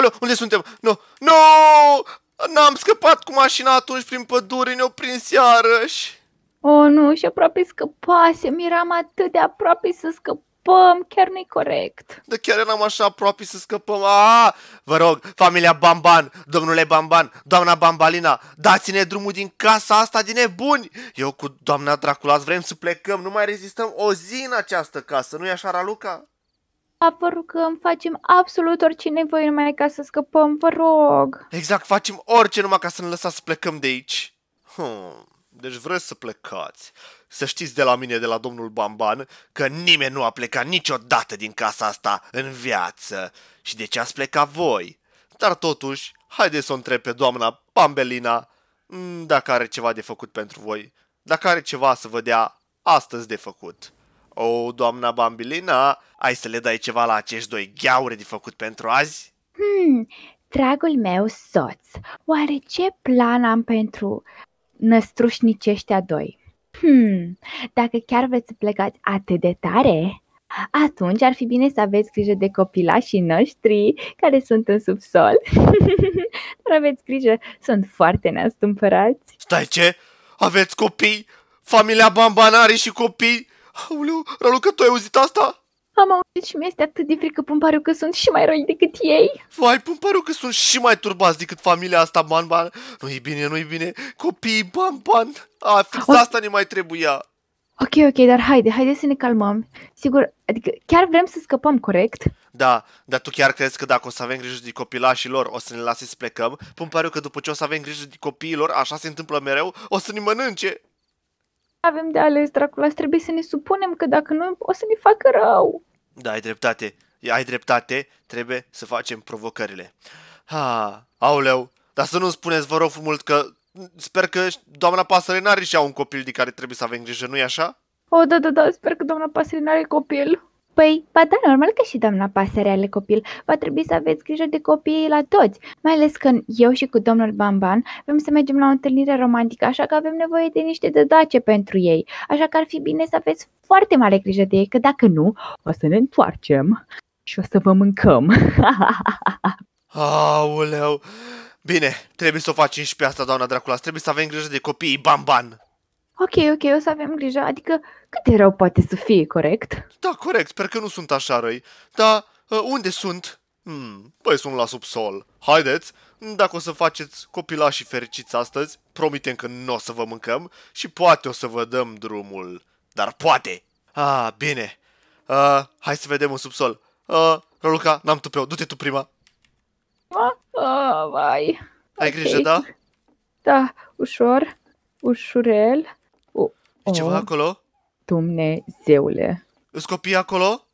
Alo, unde suntem? Nu, no. nu! No! N-am scăpat cu mașina atunci prin pădure, ne-o prins iarăși. Oh, nu, și aproape scăpasem, eram atât de aproape să scăpăm, chiar nu-i corect. Da, chiar eram așa aproape să scăpăm. Ah, vă rog, familia Bamban, domnule Bamban, doamna Bambalina, dați-ne drumul din casa asta din nebuni. Eu cu doamna Draculaț vrem să plecăm, nu mai rezistăm o zi în această casă, nu-i așa, Raluca? a, vă rugăm, facem absolut orice nevoie numai ca să scăpăm, vă rog. Exact, facem orice numai ca să ne lăsați să plecăm de aici. Hmm, deci vreți să plecați. Să știți de la mine, de la domnul Bamban, că nimeni nu a plecat niciodată din casa asta în viață. Și de ce ați plecat voi? Dar totuși, haideți să o întreb pe doamna Bambelina mm, dacă are ceva de făcut pentru voi, dacă are ceva să vă dea astăzi de făcut. O, oh, doamna Bambilina, ai să le dai ceva la acești doi gheauri de făcut pentru azi? Hmm, dragul meu soț, oare ce plan am pentru năstrușniceștia doi? Hmm, dacă chiar veți plecați atât de tare, atunci ar fi bine să aveți grijă de copilașii noștri care sunt în subsol. Dar aveți grijă, sunt foarte neastâmpărați. Stai ce? Aveți copii? Familia bambanari și copii? Aoleu, Raluca, tu ai auzit asta? Am auzit și mi-este atât de frică, pumpariu, că sunt și mai răi decât ei. Vai, pumpariu, că sunt și mai turbați decât familia asta, ban, ban. Nu-i bine, nu-i bine. Copiii, ban, ban. A, fix o... asta ne mai trebuia. Ok, ok, dar haide, haide să ne calmăm. Sigur, adică chiar vrem să scăpăm, corect? Da, dar tu chiar crezi că dacă o să avem grijă de copilașii lor, o să ne lase să plecăm? Pun pariu că după ce o să avem grijă de copiii lor, așa se întâmplă mereu, o să ne mănânce avem de ales, Dracula, trebuie să ne supunem că dacă nu, o să ne facă rău. Da, ai dreptate, ai dreptate, trebuie să facem provocările. Ha, auleu, dar să nu spuneți, vă rog mult, că sper că doamna Pasăre n-are și a un copil de care trebuie să avem grijă, nu-i așa? O, oh, da, da, da, sper că doamna Pasăre n-are copil. Păi, ba da, normal că și doamna pasăre ale copil. Va trebui să aveți grijă de copiii la toți, mai ales când eu și cu domnul Bamban vrem să mergem la o întâlnire romantică, așa că avem nevoie de niște dădace pentru ei. Așa că ar fi bine să aveți foarte mare grijă de ei, că dacă nu, o să ne întoarcem și o să vă mâncăm. Auleu! Bine, trebuie să o facem și pe asta, doamna Dracula. Trebuie să avem grijă de copiii Bamban ok, ok, o să avem grijă, adică cât de rău poate să fie, corect? Da, corect, sper că nu sunt așa răi, dar uh, ă, unde sunt? Hmm, păi sunt la subsol. Haideți, dacă o să faceți copilașii fericiți astăzi, promitem că nu o să vă mâncăm și poate o să vă dăm drumul. Dar poate! Ah, bine. Uh, hai să vedem în subsol. Uh, Raluca, n-am tupeu, du-te tu prima. Ah, oh, vai. Ai okay. grijă, da? Da, ușor, ușurel. E ceva oh, acolo? Dumnezeule! Îți copii acolo?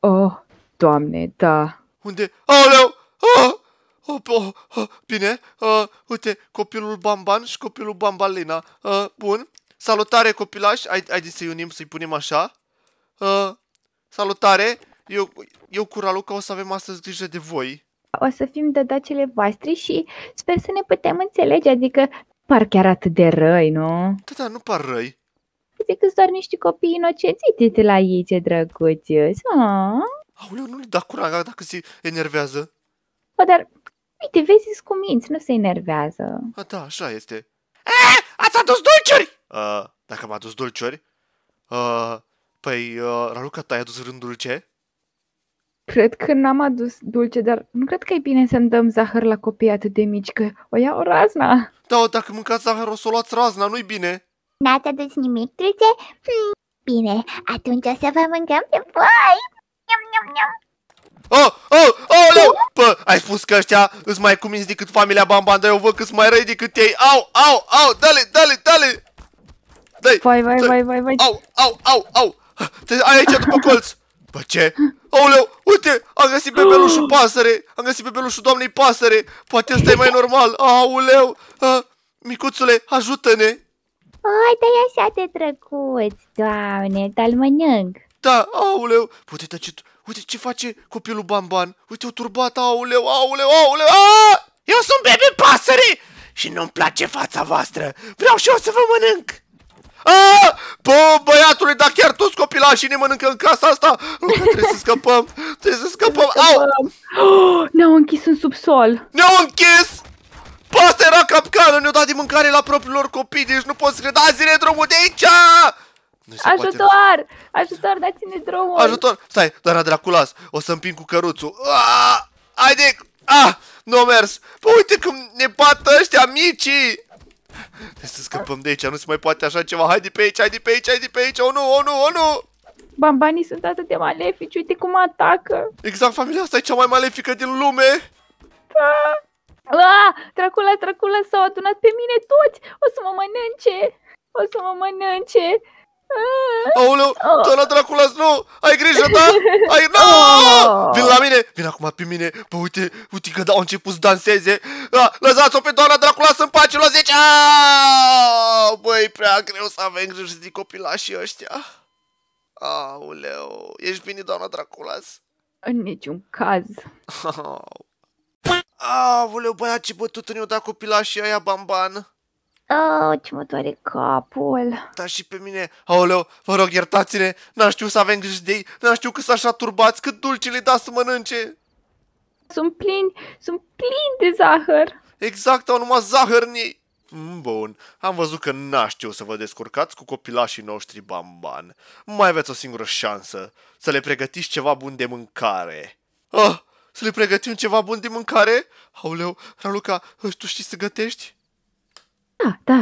Oh, doamne, da! Unde? Aoleu! Ah! Oh, oh, oh, bine, uh, uite, copilul Bamban și copilul Bambalina. Uh, bun, salutare copilaș, ai să-i unim, să-i punem așa. Uh, salutare, eu, eu cu Raluca o să avem astăzi grijă de voi. O să fim de dacele voastre și sper să ne putem înțelege, adică par chiar atât de răi, nu? Da, da, nu par răi decât doar niște copii inocenți. Uite-te la ei, ce drăguți Aoleu, nu-l da curaj dacă se enervează. Bă, dar uite, vezi, cu minți, nu se enervează. A, da, așa este. A, ați adus dulciuri! A, dacă m-a adus dulciuri? a, păi, a, Raluca, ta ai adus rând dulce? Cred că n-am adus dulce, dar nu cred că e bine să-mi dăm zahăr la copii atât de mici, că o ia o razna. Da, dacă mâncați zahăr, o să o luați razna, nu-i bine. N-ați adus nimic dulce? Hmm, bine, atunci o să vă mâncăm pe voi! Niam, niam, niam. Oh, oh, oh, leu! Pă, ai spus că ăștia îți mai cuminți decât familia Bamban, dar eu văd că mai răi decât ei. Au, au, au, dale, dale, dale! Dai, vai, vai, vai, vai, vai. Au, au, au, au! Ai aici după colț! Bă, ce? Auleu, uite, am găsit bebelușul pasăre, am găsit bebelușul doamnei pasăre, poate ăsta e mai normal, Auleu! a, micuțule, ajută-ne! Ai, dar e așa de drăguț, doamne, talmănânc. Da, auleu, uite, da, ce, uite ce face copilul Bamban, uite o turbată, auleu, auleu, auleu, Aaaa! Eu sunt bebe pasăre și nu-mi place fața voastră, vreau și eu să vă mănânc. A, bă, băiatule, dar chiar toți copilașii ne mănâncă în casa asta? trebuie să scăpăm, trebuie să scăpăm, au! Ne-au închis în subsol! Ne-au închis! Pasăre păi țărană ne au dat de mâncare la propriilor copii, deci nu poți să cred. Dați-ne drumul de aici! Ajutor! Poate... Ajutor, dați-ne drumul! Ajutor! Stai, doamna Draculas, o să împing cu căruțul. Ah, haide! Ah, nu a mers! Păi uite cum ne bat ăștia micii! Trebuie să scăpăm de aici, nu se mai poate așa ceva. Haide pe aici, haide pe aici, haide pe aici, o nu, o nu, o nu! Bambanii sunt atât de malefici, uite cum atacă! Exact, familia asta e cea mai malefică din lume! Da! Ah, Dracula, Dracula, s-au adunat pe mine toți! O să mă mănânce! O să mă mănânce! Ah. Aoleu, oh. Ah. Tona Dracula, nu! Ai grijă, da? Ai, nu! Oh. Vin la mine! Vin acum pe mine! Bă, uite, uite că au început să danseze! Da, lăsați-o pe doamna Dracula să-mi pace la 10! Aaaa! Băi, prea greu să avem grijă de copilașii ăștia! Aoleu, ești bine, doamna Draculas? În niciun caz. Aoleu, băia, ce bătut ne-o da și aia, bamban! Oh, ce mă doare capul. Dar și pe mine. Aoleu, vă rog, iertați-ne. N-am știut să avem grijă de ei. N-am știut că sunt așa turbați. Cât dulce le da să mănânce. Sunt plini, sunt plini de zahăr. Exact, au numai zahăr în ei. Mm, bun, am văzut că n știu să vă descurcați cu copilașii noștri bamban. Mai aveți o singură șansă, să le pregătiți ceva bun de mâncare. Ah, să le pregătim ceva bun de mâncare? Auleu, Raluca, tu știi să gătești? Da, da.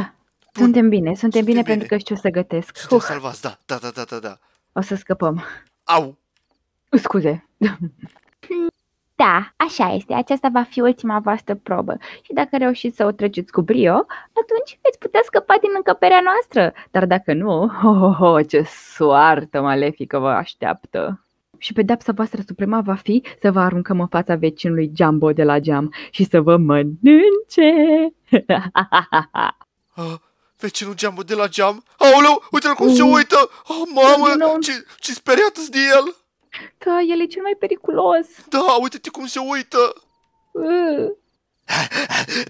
Bun. Suntem bine, suntem, suntem bine, bine pentru că știu să gătesc. Suntem uh. salvați, da, da, da, da, da, da. O să scăpăm. Au! Scuze. Da, așa este. Aceasta va fi ultima voastră probă. Și dacă reușiți să o treceți cu brio, atunci veți putea scăpa din încăperea noastră. Dar dacă nu, oh, oh, oh ce soartă malefică vă așteaptă și pedepsa voastră suprema va fi să vă aruncăm în fața vecinului Jumbo de la geam și să vă mănânce. ah, vecinul Jumbo de la geam? Aoleu, uite-l cum uh. se uită! Oh, mamă, no, no. ce, ce speriat de el! Da, el e cel mai periculos. Da, uite-te cum se uită! Uh.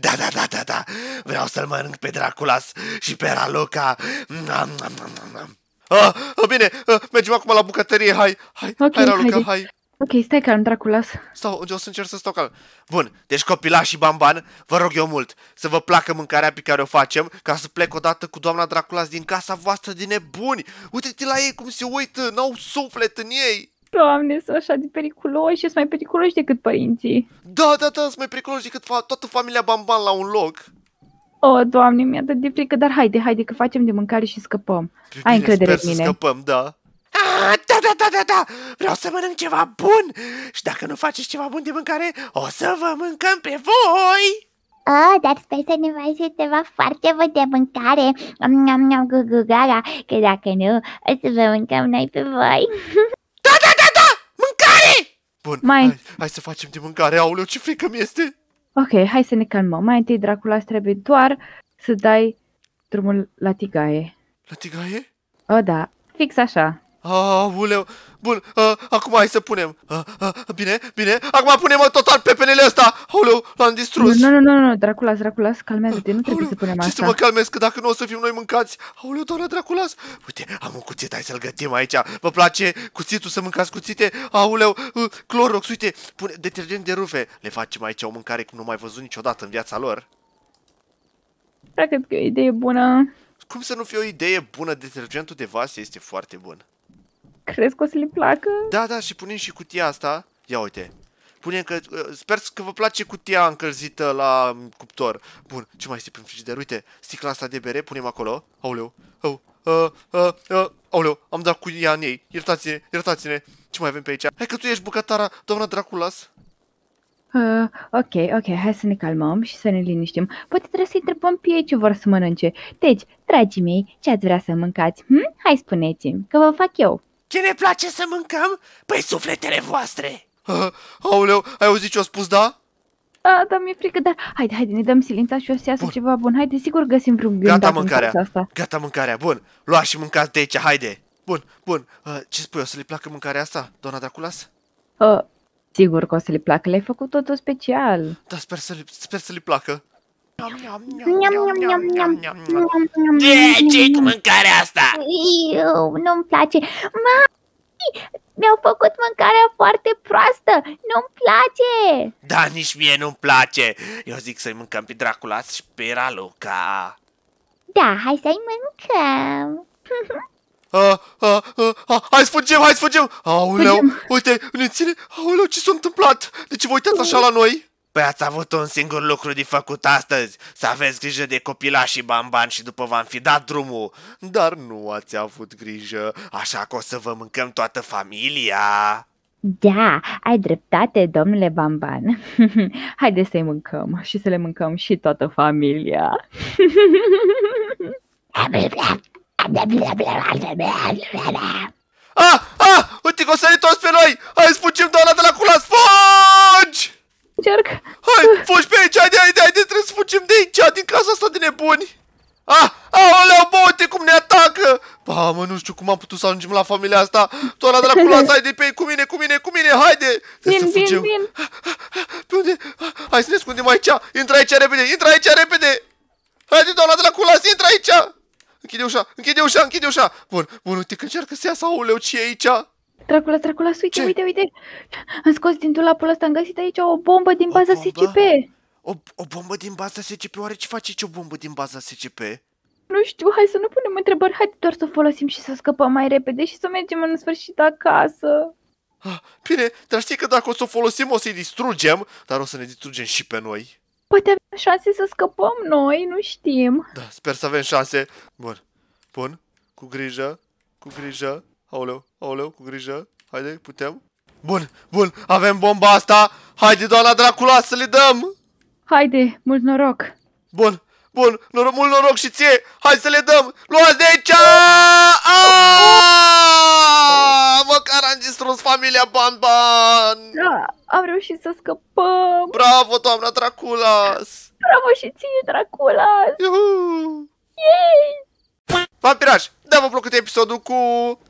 Da, da, da, da, da. Vreau să-l mănânc pe Draculas și pe Raluca. Nam, mmm, nam, mmm, nam, mmm, nam. Ah, ah, bine, ah, mergem acum la bucătărie, hai, hai, okay, hai, Raluca, haide. hai. Ok, stai calm, Draculas. Stau, o să încerc să stau calm. Bun, deci copilaș și Bamban, vă rog eu mult să vă placă mâncarea pe care o facem ca să plec odată cu doamna Draculas din casa voastră de nebuni. Uite-te la ei cum se uită, n-au suflet în ei. Doamne, sunt așa de periculoși și sunt mai periculoși decât părinții. Da, da, da, sunt mai periculoși decât fa- toată familia Bamban la un loc. O, doamne, mi a dat de frică, dar haide, haide că facem de mâncare și scăpăm. Bine, Ai încredere în mine. scăpăm, da. Ah, da, da, da, da, da! Vreau să mănânc ceva bun! Și dacă nu faceți ceva bun de mâncare, o să vă mâncăm pe voi! Oh, dar sper să ne mai zic ceva foarte bun de mâncare Am, am, am, gugugaga Că dacă nu, o să vă mâncăm noi pe voi Da, da, da, da! Mâncare! Bun, mai... hai, hai să facem de mâncare, aoleu, ce frică mi este Ok, hai să ne calmăm. Mai întâi, Dracula, trebuie doar să dai drumul la tigaie. La tigaie? O, da. Fix așa. Auleu, bun, a, acum hai să punem. A, a, bine, bine, acum punem total pe penele ăsta. Auleu, l-am distrus. Nu, nu, nu, nu, Draculas, Draculas, calmează-te, nu trebuie Auleu, să punem asta. Ce să mă calmez, că dacă nu o să fim noi mâncați. Auleu, doamna Draculas, uite, am un cuțit, hai să-l gătim aici. Vă place cuțitul să mâncați cuțite? Auleu, uh, clorox, uite, pune detergent de rufe. Le facem aici o mâncare cum nu mai văzut niciodată în viața lor. Da, cred că e o idee bună. Cum să nu fie o idee bună? Detergentul de vase este foarte bun. Crezi că o să le placă? Da, da, și punem și cutia asta. Ia uite. Punem că... Uh, sper că vă place cutia încălzită la um, cuptor. Bun, ce mai este prin frigider? Uite, sticla asta de bere, punem acolo. Auleu, au, au, au au, am dat cutia în ei. Iertați-ne, iertați-ne. Ce mai avem pe aici? Hai că tu ești bucătara, doamna Draculas. Uh, ok, ok, hai să ne calmăm și să ne liniștim. Poate trebuie să întrebăm pe ei ce vor să mănânce. Deci, dragii mei, ce ați vrea să mâncați? Hm? Hai spuneți-mi, că vă fac eu. Ce ne place să mâncăm? Păi sufletele voastre! Auleu, ai auzit ce a spus, da? A, da, mi-e frică, dar haide, haide, ne dăm silința și o să iasă bun. ceva bun. Haide, sigur găsim vreun gând Gata mâncarea, asta. gata mâncarea, bun. Luați și mâncați de aici, haide. Bun, bun. Uh, ce spui, o să le placă mâncarea asta, doamna Draculas? Uh, sigur că o să le placă, le-ai făcut totul special. Da, sper să le, sper să le placă. De ce cu mâncarea asta? nu-mi place. Mami, mi-au făcut mâncarea foarte proastă. Nu-mi place. Da, nici mie nu-mi place. Eu zic să-i mâncăm pe Dracula și pe Raluca. Da, hai să-i mâncăm. A, a, a, hai să fugim, hai să fugim! Aoleu, uite, ne ține, aoleu, ce s-a întâmplat? De deci ce vă uitați așa la noi? Păi ați avut un singur lucru de făcut astăzi, să aveți grijă de și bamban și după v-am fi dat drumul. Dar nu ați avut grijă, așa că o să vă mâncăm toată familia. Da, ai dreptate, domnule Bamban. Haideți să-i mâncăm și să le mâncăm și toată familia. ah, ah, uite că o sărit toți pe noi! Hai, doar la de la culas! Fugi! Încerc. Hai, fugi pe aici, haide, haide, haide, trebuie să fugim de aici, din casa asta de nebuni. Ah, aoleu, bă, uite cum ne atacă! Ba, mă, nu știu cum am putut să ajungem la familia asta. Toana Dracula, de pe ei, cu mine, cu mine, cu mine, haide! Vin, să vin, fugim. vin! Pe unde? Hai să ne ascundem aici! Intră aici repede, intră aici repede! Haide, la Dracula, intră aici! Închide ușa, închide ușa, închide ușa! Bun, bun, uite că încearcă să iasă, aoleu, ce e aici? Dracula, Dracula, uite, Ce? uite, uite! Am scos din dulapul ăsta, am găsit aici o bombă din baza SCP! O, o bombă din baza SCP? Oare ce face aici o bombă din baza SCP? Nu știu, hai să nu punem întrebări, hai doar să o folosim și să scăpăm mai repede și să mergem în sfârșit acasă. Ah, bine, dar știi că dacă o să o folosim o să-i distrugem, dar o să ne distrugem și pe noi. Poate avem șanse să scăpăm noi, nu știm. Da, sper să avem șanse. Bun, bun, cu grijă, cu grijă. Aoleu, aoleu, cu grijă. Haide, putem. Bun, bun, avem bomba asta. Haide, doamna Dracula, să le dăm. Haide, mult noroc. Bun, bun, nor mult noroc și ție. Hai să le dăm. Luați de aici! Aaaa! Măcar am distrus familia Ban Ban. Da, am reușit să scăpăm. Bravo, doamna Dracula. Bravo și ție, Dracula. Yay! Vampiraș, dă-vă plăcut episodul cu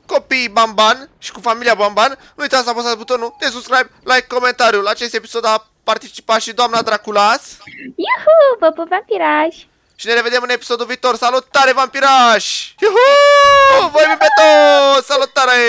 copiii Bamban și cu familia Bamban. Nu uitați să apăsați butonul de subscribe, like, comentariu. La acest episod a participat și doamna Draculas. Iuhu, vă pup, vampiraș! Și ne revedem în episodul viitor. Salutare, vampiraș! Iuhu! Voi pe toți! Salutare!